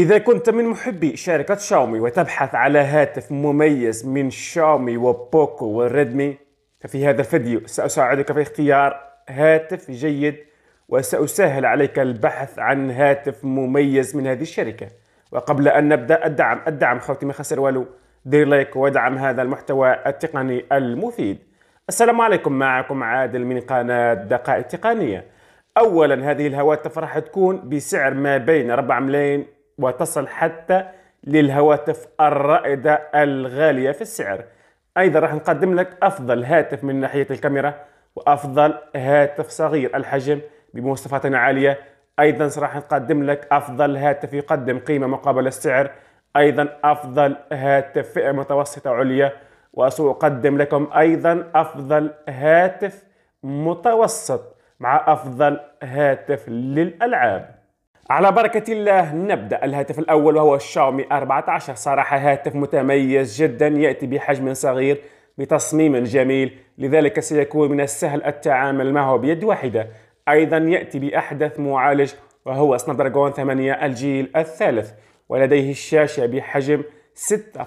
إذا كنت من محبي شركة شاومي وتبحث على هاتف مميز من شاومي وبوكو وريدمي ففي هذا الفيديو سأساعدك في اختيار هاتف جيد وسأسهل عليك البحث عن هاتف مميز من هذه الشركة وقبل أن نبدأ الدعم الدعم خوتي ما خسر والو دير لايك ودعم هذا المحتوى التقني المفيد السلام عليكم معكم عادل من قناة دقائق تقنية أولا هذه الهواتف راح تكون بسعر ما بين 4 ملايين وتصل حتى للهواتف الرائدة الغالية في السعر أيضا راح نقدم لك أفضل هاتف من ناحية الكاميرا وأفضل هاتف صغير الحجم بمواصفات عالية أيضا راح نقدم لك أفضل هاتف يقدم قيمة مقابل السعر أيضا أفضل هاتف فئة متوسطة عليا وسأقدم لكم أيضا أفضل هاتف متوسط مع أفضل هاتف للألعاب على بركة الله نبدأ الهاتف الأول وهو الشاومي 14 صراحة هاتف متميز جدا يأتي بحجم صغير بتصميم جميل لذلك سيكون من السهل التعامل معه بيد واحدة أيضا يأتي بأحدث معالج وهو سناب دراجون 8 الجيل الثالث ولديه الشاشة بحجم 6.36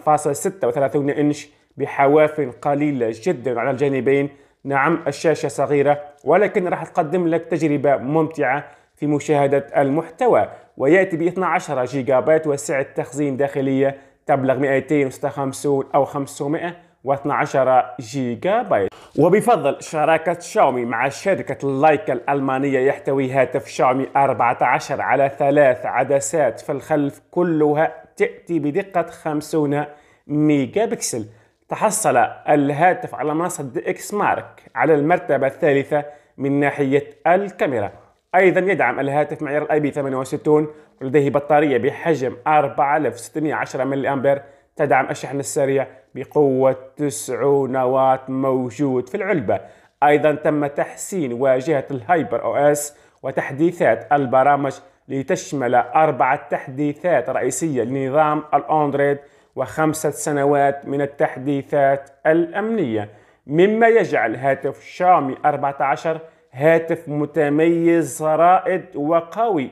إنش بحواف قليلة جدا على الجانبين نعم الشاشة صغيرة ولكن راح تقدم لك تجربة ممتعة في مشاهدة المحتوى ويأتي ب 12 جيجا بايت وسعة تخزين داخلية تبلغ 256 أو 500 و12 جيجا بايت وبفضل شراكة شاومي مع شركة لايكا الألمانية يحتوي هاتف شاومي 14 على ثلاث عدسات في الخلف كلها تأتي بدقة 50 ميجا بكسل تحصل الهاتف على منصة دي اكس مارك على المرتبة الثالثة من ناحية الكاميرا أيضا يدعم الهاتف معيار الاي بي 68 ولديه بطارية بحجم 4610 ملي أمبير تدعم الشحن السريع بقوة 90 واط موجود في العلبة أيضا تم تحسين واجهة الهايبر أو إس وتحديثات البرامج لتشمل أربعة تحديثات رئيسية لنظام الأندرويد وخمسة سنوات من التحديثات الأمنية مما يجعل هاتف شاومي 14 هاتف متميز رائد وقوي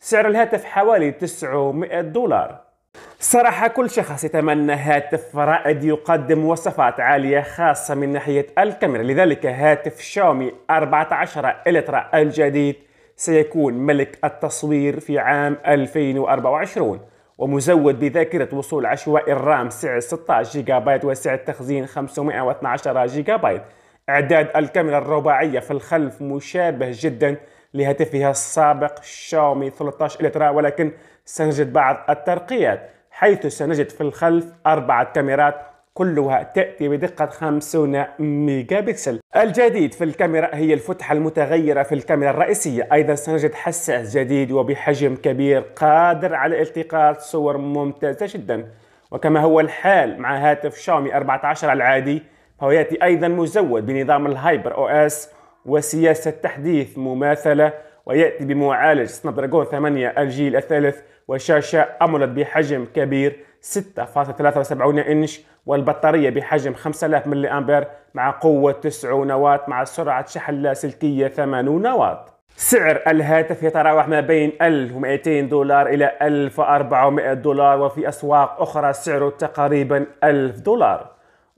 سعر الهاتف حوالي 900 دولار صراحة كل شخص يتمنى هاتف رائد يقدم وصفات عالية خاصة من ناحية الكاميرا لذلك هاتف شاومي 14 إلترا الجديد سيكون ملك التصوير في عام 2024 ومزود بذاكرة وصول عشوائي الرام سعر 16 جيجا بايت وسعر تخزين 512 جيجا بايت إعداد الكاميرا الرباعية في الخلف مشابه جدا لهاتفها السابق شاومي 13 الترا ولكن سنجد بعض الترقيات حيث سنجد في الخلف أربعة كاميرات كلها تأتي بدقة 50 ميجا بكسل الجديد في الكاميرا هي الفتحة المتغيرة في الكاميرا الرئيسية أيضا سنجد حساس جديد وبحجم كبير قادر على التقاط صور ممتازة جدا وكما هو الحال مع هاتف شاومي 14 العادي فهو يأتي أيضا مزود بنظام الهايبر أو إس وسياسة تحديث مماثلة ويأتي بمعالج سناب دراجون 8 الجيل الثالث وشاشة أمولد بحجم كبير 6.73 إنش والبطارية بحجم 5000 ملي أمبير مع قوة 9 نواط مع سرعة شحن لاسلكية 80 نواط سعر الهاتف يتراوح ما بين 1200 دولار إلى 1400 دولار وفي أسواق أخرى سعره تقريبا 1000 دولار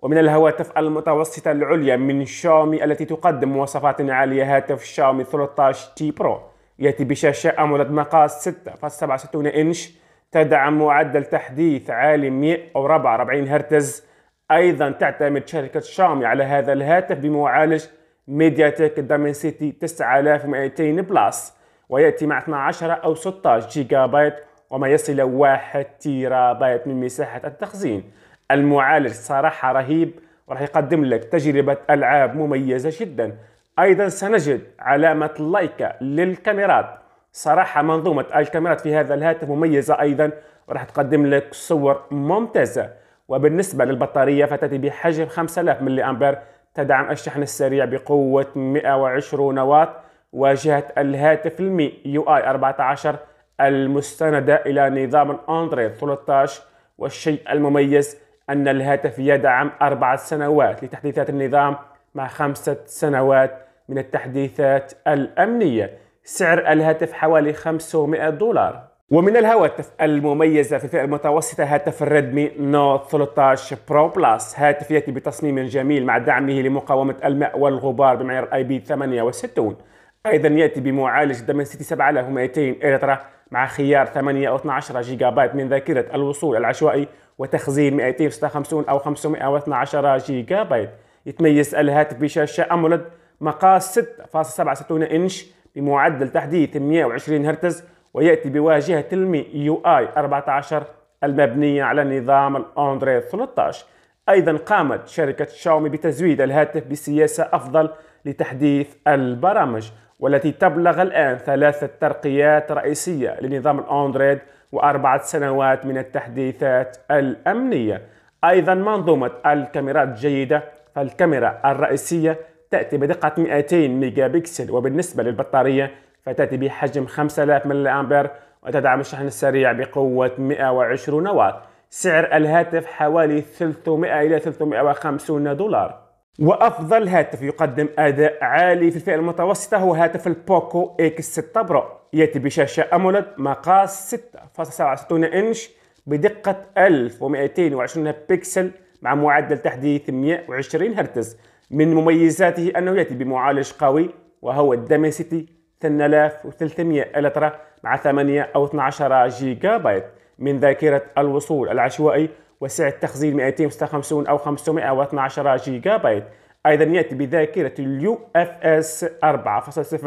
ومن الهواتف المتوسطة العليا من شاومي التي تقدم مواصفات عالية هاتف شاومي 13 تي برو يأتي بشاشة أمولد مقاس 6.67 إنش تدعم معدل تحديث عالي 144 هرتز أيضا تعتمد شركة شاومي على هذا الهاتف بمعالج ميديا تك دامنسيتي 9200 بلس ويأتي مع 12 أو 16 جيجا بايت وما يصل 1 تيرا بايت من مساحة التخزين المعالج صراحة رهيب وراح يقدم لك تجربة ألعاب مميزة جدا أيضا سنجد علامة لايكا للكاميرات صراحة منظومة الكاميرات في هذا الهاتف مميزة أيضا وراح تقدم لك صور ممتازة وبالنسبة للبطارية فتأتي بحجم 5000 ملي أمبير تدعم الشحن السريع بقوة 120 واط واجهة الهاتف المي يو اي 14 المستندة إلى نظام أندرويد 13 والشيء المميز أن الهاتف يدعم أربع سنوات لتحديثات النظام مع خمسة سنوات من التحديثات الأمنية سعر الهاتف حوالي 500 دولار ومن الهواتف المميزة في الفئة المتوسطة هاتف الريدمي نوت 13 برو بلس هاتف يأتي بتصميم جميل مع دعمه لمقاومة الماء والغبار بمعيار اي بي 68 ايضا ياتي بمعالج سيتي 7200 الترا مع خيار 8 او 12 جيجا بايت من ذاكره الوصول العشوائي وتخزين 256 او 512 جيجا بايت يتميز الهاتف بشاشه امولد مقاس 6.67 انش بمعدل تحديث 120 هرتز وياتي بواجهه المي يو اي 14 المبنيه على نظام الاندرويد 13 ايضا قامت شركه شاومي بتزويد الهاتف بسياسه افضل لتحديث البرامج والتي تبلغ الآن ثلاثة ترقيات رئيسية لنظام الأندريد وأربعة سنوات من التحديثات الأمنية أيضا منظومة الكاميرات جيدة فالكاميرا الرئيسية تأتي بدقة 200 ميجا بكسل وبالنسبة للبطارية فتأتي بحجم 5000 ملي أمبير وتدعم الشحن السريع بقوة 120 واط سعر الهاتف حوالي 300 إلى 350 دولار وافضل هاتف يقدم اداء عالي في الفئه المتوسطه هو هاتف البوكو اكس 6 برو ياتي بشاشه امولد مقاس 6.67 انش بدقه 1220 بكسل مع معدل تحديث 120 هرتز من مميزاته انه ياتي بمعالج قوي وهو الدمسيتي 3300 الترا مع 8 او 12 جيجا بايت من ذاكره الوصول العشوائي وسعة تخزين 256 أو 512 جيجا بايت أيضا يأتي بذاكرة اليو اف اس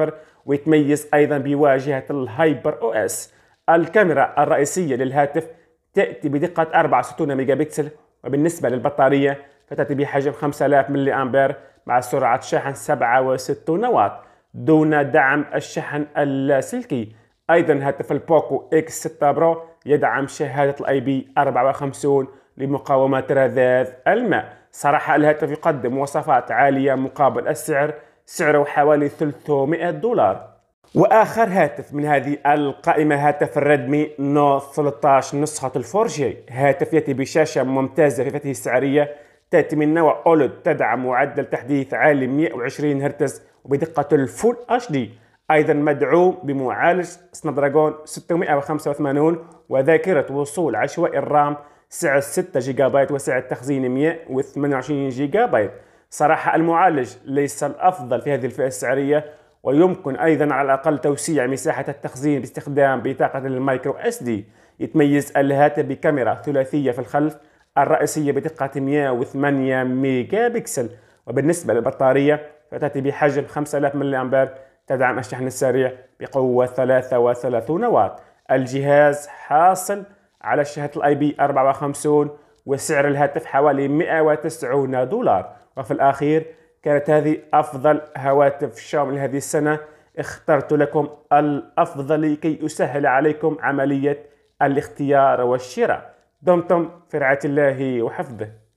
4.0 ويتميز أيضا بواجهة الهايبر او اس الكاميرا الرئيسية للهاتف تأتي بدقة 64 ميجا بكسل وبالنسبة للبطارية فتأتي بحجم 5000 ملي أمبير مع سرعة شحن 67 واط دون دعم الشحن اللاسلكي أيضا هاتف البوكو X6 برو يدعم شهادة الاي بي 54 لمقاومة رذاذ الماء صرح الهاتف يقدم وصفات عالية مقابل السعر سعره حوالي 300 دولار واخر هاتف من هذه القائمه هاتف الريدمي نوت 13 نسخه الفورجي هاتف ياتي بشاشه ممتازه في فئته السعريه تاتي من نوع اولد تدعم معدل تحديث عالي 120 هرتز وبدقه الفول اتش دي ايضا مدعوم بمعالج سناب دراجون 685 وذاكره وصول عشوائي الرام سعر 6 جيجا بايت وسعه تخزين 128 جيجا بايت صراحة المعالج ليس الأفضل في هذه الفئة السعرية ويمكن أيضا على الأقل توسيع مساحة التخزين باستخدام بطاقة المايكرو اس دي يتميز الهاتف بكاميرا ثلاثية في الخلف الرئيسية بدقة 108 ميجا بكسل وبالنسبة للبطارية فتأتي بحجم 5000 ملي أمبير تدعم الشحن السريع بقوة 33 واط الجهاز حاصل على شاشة الاي بي 54 وسعر الهاتف حوالي 190 دولار وفي الأخير كانت هذه أفضل هواتف شاومي لهذه السنة اخترت لكم الأفضل كي أسهل عليكم عملية الاختيار والشراء دمتم في رعاية الله وحفظه